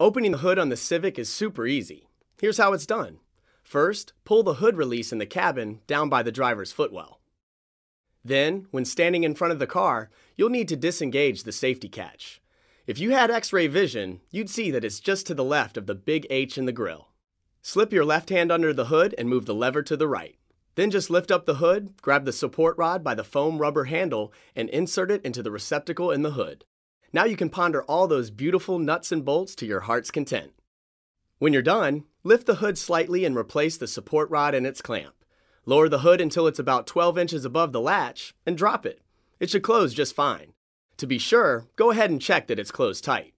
Opening the hood on the Civic is super easy. Here's how it's done. First, pull the hood release in the cabin down by the driver's footwell. Then, when standing in front of the car, you'll need to disengage the safety catch. If you had x-ray vision, you'd see that it's just to the left of the big H in the grill. Slip your left hand under the hood and move the lever to the right. Then just lift up the hood, grab the support rod by the foam rubber handle, and insert it into the receptacle in the hood. Now you can ponder all those beautiful nuts and bolts to your heart's content. When you're done, lift the hood slightly and replace the support rod and its clamp. Lower the hood until it's about 12 inches above the latch and drop it. It should close just fine. To be sure, go ahead and check that it's closed tight.